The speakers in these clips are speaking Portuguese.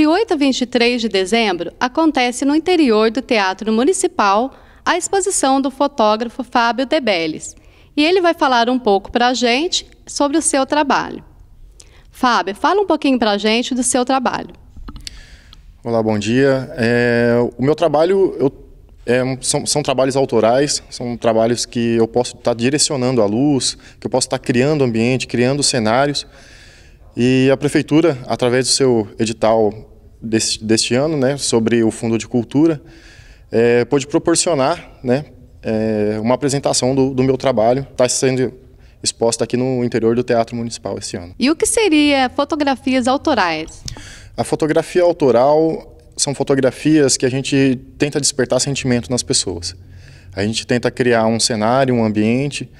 De 8 a 23 de dezembro, acontece no interior do Teatro Municipal a exposição do fotógrafo Fábio Debeles. E ele vai falar um pouco para a gente sobre o seu trabalho. Fábio, fala um pouquinho para a gente do seu trabalho. Olá, bom dia. É, o meu trabalho eu, é, são, são, trabalhos autorais, são trabalhos que eu posso estar tá direcionando a luz, que eu posso estar tá criando ambiente, criando cenários. E a prefeitura, através do seu edital deste, deste ano, né, sobre o Fundo de Cultura, é, pôde proporcionar né, é, uma apresentação do, do meu trabalho. Está sendo exposta aqui no interior do Teatro Municipal esse ano. E o que seria fotografias autorais? A fotografia autoral são fotografias que a gente tenta despertar sentimento nas pessoas. A gente tenta criar um cenário, um ambiente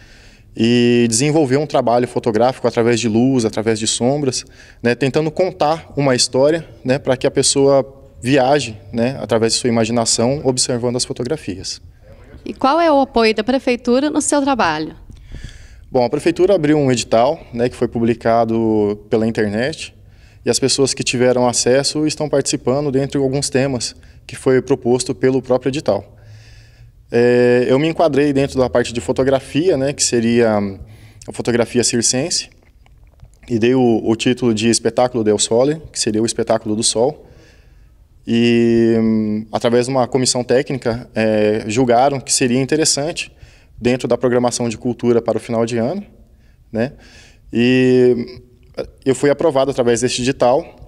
e desenvolver um trabalho fotográfico através de luz, através de sombras, né, tentando contar uma história né, para que a pessoa viaje né, através de sua imaginação, observando as fotografias. E qual é o apoio da prefeitura no seu trabalho? Bom, a prefeitura abriu um edital né, que foi publicado pela internet e as pessoas que tiveram acesso estão participando dentro de alguns temas que foi proposto pelo próprio edital. É, eu me enquadrei dentro da parte de fotografia, né, que seria a fotografia circense, e dei o, o título de Espetáculo del Sole, que seria o espetáculo do sol. E, hum, através de uma comissão técnica, é, julgaram que seria interessante, dentro da programação de cultura para o final de ano, né, e hum, eu fui aprovado através deste edital